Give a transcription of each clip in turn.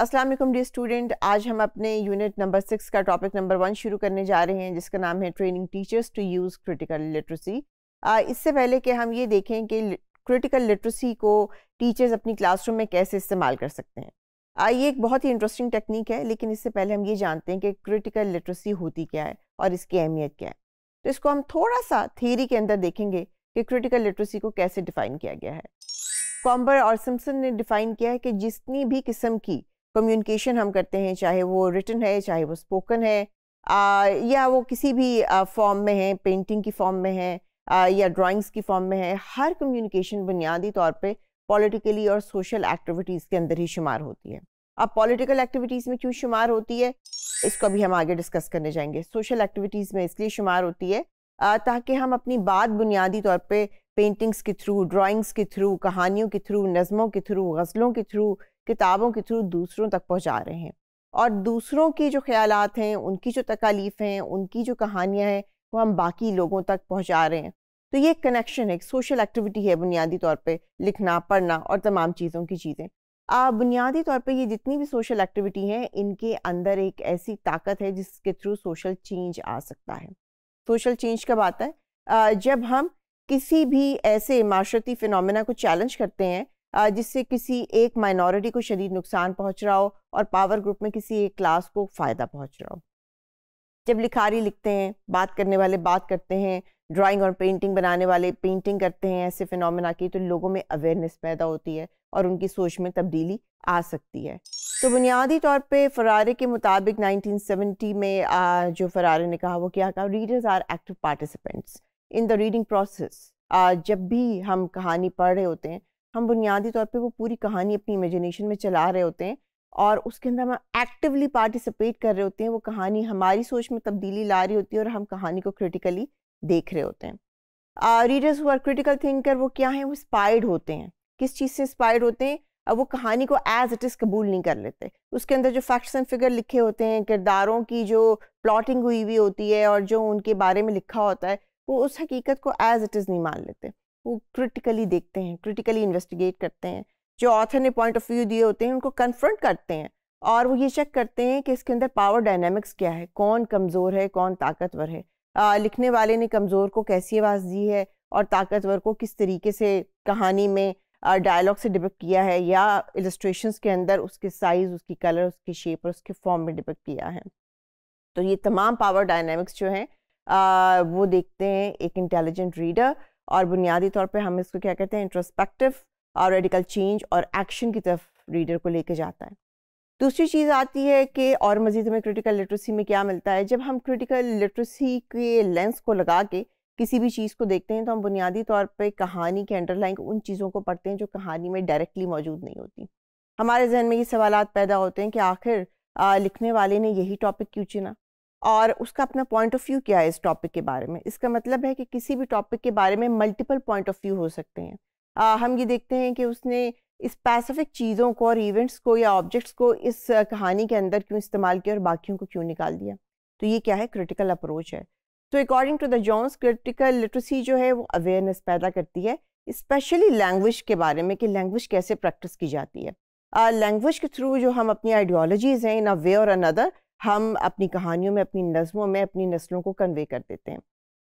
अस्सलाम वालेकुम dear student आज हम अपने यूनिट नंबर सिक्स का टॉपिक नंबर वन शुरू करने जा रहे हैं जिसका नाम है training teachers to use critical literacy इससे पहले कि हम ये देखें कि क्रिटिकल लिटरेसी को टीचर्स अपनी क्लासरूम में कैसे इस्तेमाल कर सकते हैं आ, ये एक बहुत ही इंटरेस्टिंग टेक्निक है लेकिन इससे पहले हम ये जानते हैं कि क्रिटिकल लिटरेसी होती क्या है और इसकी अहमियत क्या है तो इसको हम थोड़ा सा थेरी के अंदर देखेंगे कि क्रिटिकल लिटरेसी को कैसे डिफ़ाइन किया गया है कॉम्बर और सिम्सन ने डिफ़ाइन किया है कि जितनी भी किस्म की कम्युनिकेशन हम करते हैं चाहे वो रिटर्न है चाहे वो स्पोकन है आ, या वो किसी भी फॉर्म में है पेंटिंग की फॉर्म में है आ, या ड्राइंग्स की फॉर्म में है हर कम्युनिकेशन बुनियादी तौर पे पॉलिटिकली और सोशल एक्टिविटीज़ के अंदर ही शुमार होती है अब पॉलिटिकल एक्टिविटीज़ में क्यों शुमार होती है इसको भी हम आगे डिस्कस करने जाएंगे सोशल एक्टिविटीज़ में इसलिए शुमार होती है ताकि हम अपनी बात बुनियादी तौर पर पेंटिंग्स के थ्रू ड्राइंग्स के थ्रू कहानियों के थ्रू नज़मों के थ्रू गज़लों के थ्रू किताबों के थ्रू दूसरों तक पहुँचा रहे हैं और दूसरों की जो ख्यालात हैं उनकी जो तकालीफ हैं उनकी जो कहानियाँ हैं वो हम बाकी लोगों तक पहुँचा रहे हैं तो ये कनेक्शन है एक सोशल एक्टिविटी है बुनियादी तौर पे लिखना पढ़ना और तमाम चीज़ों की चीज़ें बुनियादी तौर पे ये जितनी भी सोशल एक्टिविटी हैं इनके अंदर एक ऐसी ताकत है जिसके थ्रू सोशल चेंज आ सकता है सोशल चेंज कब आता है जब हम किसी भी ऐसे माशरती फ़िनमिना को चैलेंज करते हैं जिससे किसी एक माइनॉरिटी को शरीर नुकसान पहुंच रहा हो और पावर ग्रुप में किसी एक क्लास को फ़ायदा पहुंच रहा हो जब लिखारी लिखते हैं बात करने वाले बात करते हैं ड्राइंग और पेंटिंग बनाने वाले पेंटिंग करते हैं ऐसे फिनोमेना की तो लोगों में अवेयरनेस पैदा होती है और उनकी सोच में तब्दीली आ सकती है तो बुनियादी तौर पे फरारे के मुताबिक 1970 में आ, जो फरारे ने कहा वो क्या कहा readers are active participants in the reading process जब भी हम कहानी पढ़ रहे होते हैं हम बुनियादी तौर पे वो पूरी कहानी अपनी इमेजिनेशन में चला रहे होते हैं और उसके अंदर हम एक्टिवली पार्टिसिपेट कर रहे होते हैं वो कहानी हमारी सोच में तब्दीली ला रही होती है और हम कहानी को क्रिटिकली देख रहे होते हैं readers who are critical thinker वो क्या है वो इंस्पायर्ड होते हैं किस चीज़ से इंस्पायर्ड होते हैं अब वो कहानी को एज इट इज़ कबूल नहीं कर लेते उसके अंदर जो फैक्ट्स एंड फिगर लिखे होते हैं किरदारों की जो प्लॉटिंग हुई हुई होती है और जो उनके बारे में लिखा होता है वो उस हकीकत को एज इट इज़ नहीं मान लेते वो क्रिटिकली देखते हैं क्रिटिकली इन्वेस्टिगेट करते हैं जो ऑथर ने पॉइंट ऑफ व्यू दिए होते हैं उनको कन्फ्रंट करते हैं और वो ये चेक करते हैं कि इसके अंदर पावर डायनामिक्स क्या है कौन कमज़ोर है कौन ताकतवर है आ, लिखने वाले ने कमज़ोर को कैसी आवाज़ दी है और ताकतवर को किस तरीके से कहानी में डायलॉग से डिपेक्ट किया है या इलस्ट्रेशन के अंदर उसके साइज़ उसकी कलर उसकी शेप और उसके फॉर्म में डिपेक्ट किया है तो ये तमाम पावर डायनामिक्स जो हैं वो देखते हैं एक इंटेलिजेंट रीडर और बुनियादी तौर पर हम इसको क्या कहते हैं इंट्रोस्पेक्टिव और रेडिकल चेंज और एक्शन की तरफ रीडर को लेके जाता है दूसरी चीज़ आती है कि और मज़ीद हमें क्रिटिकल लिटरेसी में क्या मिलता है जब हम क्रिटिकल लिटरेसी के लेंस को लगा के किसी भी चीज़ को देखते हैं तो हम बुनियादी तौर पे कहानी के अंडरलाइन उन चीज़ों को पढ़ते हैं जो कहानी में डायरेक्टली मौजूद नहीं होती हमारे जहन में ये सवाल पैदा होते हैं कि आखिर लिखने वाले ने यही टॉपिक क्यों चुना और उसका अपना पॉइंट ऑफ व्यू क्या है इस टॉपिक के बारे में इसका मतलब है कि किसी भी टॉपिक के बारे में मल्टीपल पॉइंट ऑफ व्यू हो सकते हैं आ, हम ये देखते हैं कि उसने स्पेसिफिक चीज़ों को और इवेंट्स को या ऑब्जेक्ट्स को इस कहानी के अंदर क्यों इस्तेमाल किया और बाकियों को क्यों निकाल दिया तो ये क्या है क्रिटिकल अप्रोच है तो according to the Johns critical literacy जो है वो अवेयरनेस पैदा करती है स्पेशली लैंग्वेज के बारे में कि लैंग्वेज कैसे प्रैक्टिस की जाती है लैंग्वेज के थ्रू जो हम अपनी आइडियोलॉजीज़ हैं इन अ वे और अनदर हम अपनी कहानियों में अपनी नज़मों में अपनी नस्लों को कन्वे कर देते हैं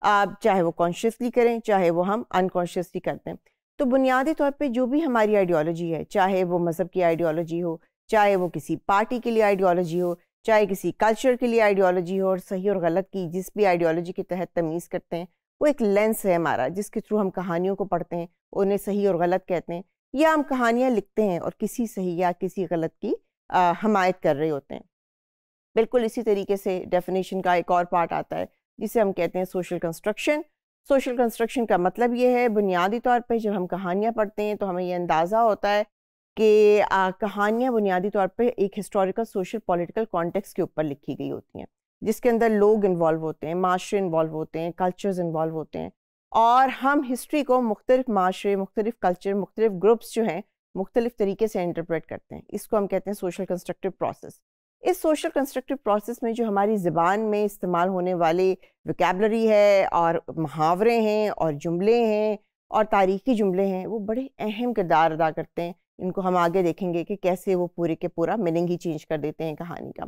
आप चाहे वो कॉन्शियसली करें चाहे वो हम अनकॉन्शियसली करते हैं तो बुनियादी तौर पे जो भी हमारी आइडियोलॉजी है चाहे वो मज़हब की आइडियोलॉजी हो चाहे वो किसी पार्टी के लिए आइडियोलॉजी हो चाहे किसी कल्चर के लिए आइडियोलॉजी हो और सही और गलत की जिस भी आइडियोलॉजी के तहत तमीज़ करते हैं वो एक लेंस है हमारा जिसके थ्रू हम कहानियों को पढ़ते हैं उन्हें सही और गलत कहते हैं या हम कहानियाँ लिखते हैं और किसी सही या किसी गलत की आ, हमायत कर रहे होते हैं बिल्कुल इसी तरीके से डेफिनेशन का एक और पार्ट आता है जिसे हम कहते हैं सोशल कंस्ट्रक्शन सोशल कंस्ट्रक्शन का मतलब ये है बुनियादी तौर पे जब हम कहानियाँ पढ़ते हैं तो हमें यह अंदाज़ा होता है कि कहानियाँ बुनियादी तौर पे एक हिस्टोरिकल सोशल पॉलिटिकल कॉन्टेक्स्ट के ऊपर लिखी गई होती हैं जिसके अंदर लोग इन्वॉल्व होते हैं माशरे इन्वॉल्व होते हैं कल्चर्स इन्वॉल्व होते हैं और हम हिस्ट्री को मुख्तलिफ माशरे मुख्तलिफ कल्चर मुख्तलिफ ग्रुप्स जो हैं मुख्तलिफ तरीके से इंटरप्रेट करते हैं इसको हम कहते हैं सोशल कंस्ट्रक्टिव प्रोसेस इस सोशल कंस्ट्रक्टिव प्रोसेस में जो हमारी ज़बान में इस्तेमाल होने वाले वकेबलरी है और मुहावरे हैं और जुमले हैं और तारीखी जुमले हैं वो बड़े अहम किरदार अदा करते हैं इनको हम आगे देखेंगे कि कैसे वो पूरे के पूरा मीनिंग ही चेंज कर देते हैं कहानी का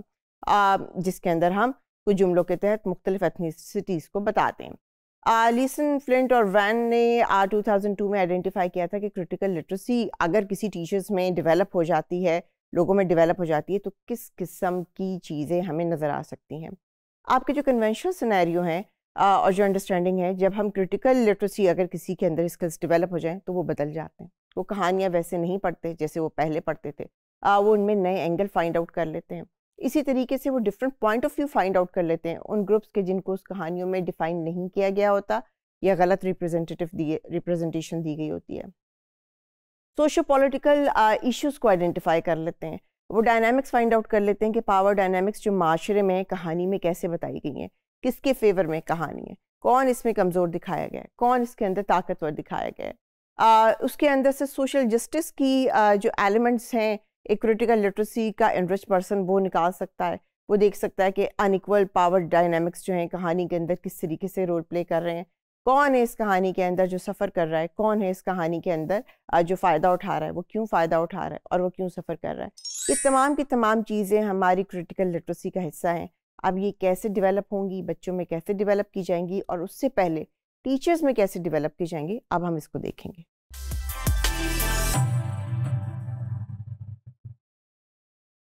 आ, जिसके अंदर हम कुछ जुमलों के तहत मुख्तलिफ एथनीसिटीज़ को बताते हैं लीसन फ्लिंट और वैन ने आ, 2002 में आइडेंटिफाई किया था कि क्रिटिकल लिटरेसी अगर किसी टीचर्स में डेवलप हो जाती है लोगों में डेवलप हो जाती है तो किस किस्म की चीज़ें हमें नज़र आ सकती हैं आपके जो कन्वेंशनल सिनेरियो हैं और जो अंडरस्टैंडिंग है जब हम क्रिटिकल लिटरेसी अगर किसी के अंदर स्किल्स डेवलप हो जाएं तो वो बदल जाते हैं वो कहानियाँ वैसे नहीं पढ़ते जैसे वो पहले पढ़ते थे आ, वो उनमें नए एंगल फाइंड आउट कर लेते हैं इसी तरीके से वो different point of view find out कर लेते हैं उन ग्रुप्स के जिनको उस कहानियों में डिफाइन नहीं किया गया होता या गलत रिप्रेजेंटेटिव दिए रिप्रेजेंटेशन दी गई होती है सोशो पोलिटिकल इशूज़ को आइडेंटिफाई कर लेते हैं वो डायनामिक्स फाइंड आउट कर लेते हैं कि पावर डायनामिक्स जो माशरे में कहानी में कैसे बताई गई हैं किसके फेवर में कहानी है कौन इसमें कमज़ोर दिखाया गया है कौन इसके अंदर ताकतवर दिखाया गया है आ, उसके अंदर से सोशल जस्टिस की आ, जो एलिमेंट्स हैं एक क्रिटिकल लिटरेसी का एनरिच पर्सन वो निकाल सकता है वो देख सकता है कि अनइक्वल पावर डायनामिक्स जो हैं कहानी के अंदर किस तरीके से रोल प्ले कर रहे हैं कौन है इस कहानी के अंदर जो सफ़र कर रहा है कौन है इस कहानी के अंदर जो फ़ायदा उठा रहा है वो क्यों फ़ायदा उठा रहा है और वो क्यों सफ़र कर रहा है ये तमाम की तमाम चीज़ें हमारी क्रिटिकल लिटरेसी का हिस्सा हैं अब ये कैसे डिवेलप होंगी बच्चों में कैसे डिवेलप की जाएंगी और उससे पहले टीचर्स में कैसे डिवेलप की जाएंगी अब हम इसको देखेंगे